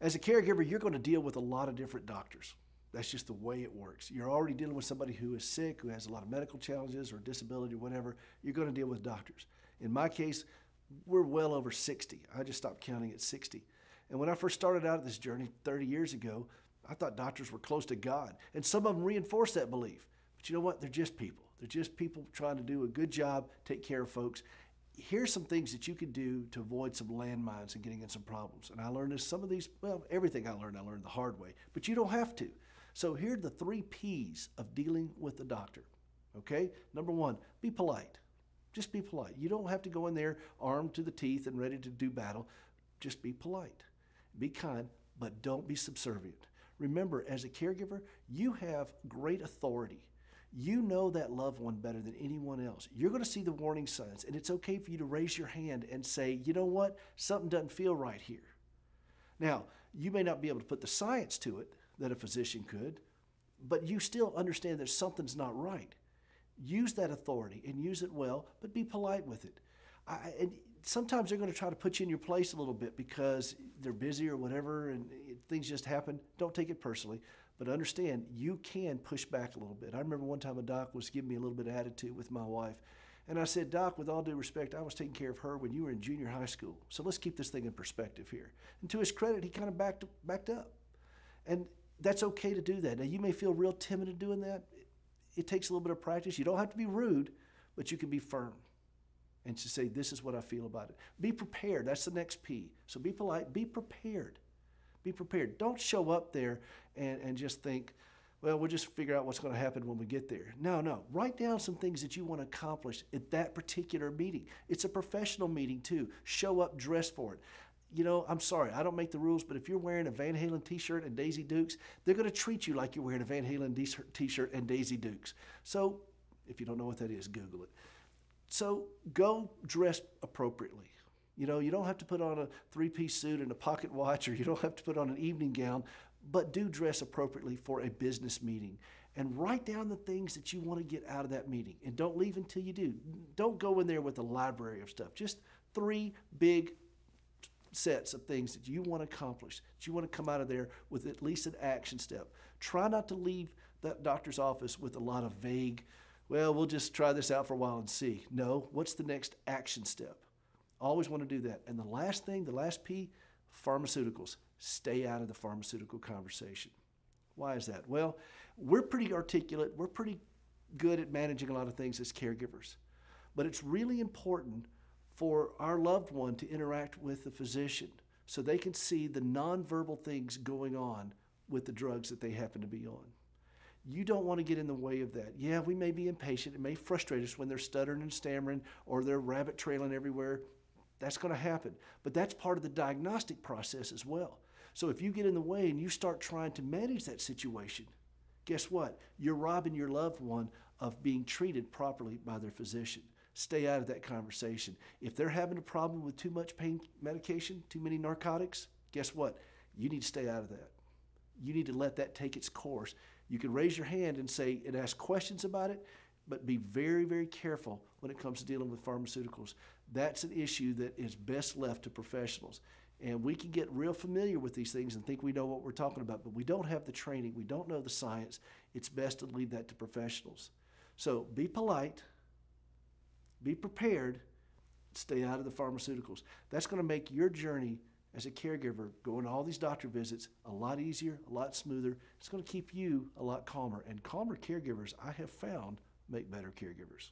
As a caregiver, you're going to deal with a lot of different doctors. That's just the way it works. You're already dealing with somebody who is sick, who has a lot of medical challenges or disability, or whatever. You're going to deal with doctors. In my case, we're well over 60. I just stopped counting at 60. And when I first started out this journey 30 years ago, I thought doctors were close to God. And some of them reinforce that belief. But you know what? They're just people. They're just people trying to do a good job, take care of folks here's some things that you can do to avoid some landmines and getting in some problems. And I learned this, some of these, well, everything I learned, I learned the hard way, but you don't have to. So here are the three P's of dealing with the doctor, okay? Number one, be polite. Just be polite. You don't have to go in there armed to the teeth and ready to do battle. Just be polite. Be kind, but don't be subservient. Remember, as a caregiver, you have great authority you know that loved one better than anyone else. You're going to see the warning signs, and it's okay for you to raise your hand and say, you know what? Something doesn't feel right here. Now, you may not be able to put the science to it that a physician could, but you still understand that something's not right. Use that authority and use it well, but be polite with it. I, sometimes they're going to try to put you in your place a little bit because they're busy or whatever and things just happen. Don't take it personally, but understand you can push back a little bit. I remember one time a doc was giving me a little bit of attitude with my wife. And I said, Doc, with all due respect, I was taking care of her when you were in junior high school. So let's keep this thing in perspective here. And to his credit, he kind of backed, backed up. And that's okay to do that. Now, you may feel real timid in doing that. It, it takes a little bit of practice. You don't have to be rude, but you can be firm and to say, this is what I feel about it. Be prepared. That's the next P. So be polite. Be prepared. Be prepared. Don't show up there and, and just think, well, we'll just figure out what's going to happen when we get there. No, no. Write down some things that you want to accomplish at that particular meeting. It's a professional meeting, too. Show up dressed for it. You know, I'm sorry, I don't make the rules, but if you're wearing a Van Halen t shirt and Daisy Dukes, they're going to treat you like you're wearing a Van Halen t shirt and Daisy Dukes. So if you don't know what that is, Google it. So go dress appropriately. You know, you don't have to put on a three piece suit and a pocket watch, or you don't have to put on an evening gown, but do dress appropriately for a business meeting. And write down the things that you want to get out of that meeting. And don't leave until you do. Don't go in there with a library of stuff. Just three big sets of things that you want to accomplish, that you want to come out of there with at least an action step. Try not to leave that doctor's office with a lot of vague well, we'll just try this out for a while and see. No, what's the next action step? Always want to do that. And the last thing, the last P, pharmaceuticals. Stay out of the pharmaceutical conversation. Why is that? Well, we're pretty articulate, we're pretty good at managing a lot of things as caregivers. But it's really important for our loved one to interact with the physician so they can see the nonverbal things going on with the drugs that they happen to be on. You don't want to get in the way of that. Yeah, we may be impatient. It may frustrate us when they're stuttering and stammering or they're rabbit trailing everywhere. That's going to happen. But that's part of the diagnostic process as well. So if you get in the way and you start trying to manage that situation, guess what? You're robbing your loved one of being treated properly by their physician. Stay out of that conversation. If they're having a problem with too much pain medication, too many narcotics, guess what? You need to stay out of that you need to let that take its course. You can raise your hand and say and ask questions about it, but be very, very careful when it comes to dealing with pharmaceuticals. That's an issue that is best left to professionals. And we can get real familiar with these things and think we know what we're talking about, but we don't have the training, we don't know the science. It's best to leave that to professionals. So be polite, be prepared, stay out of the pharmaceuticals. That's going to make your journey as a caregiver, going to all these doctor visits a lot easier, a lot smoother. It's going to keep you a lot calmer. And calmer caregivers, I have found, make better caregivers.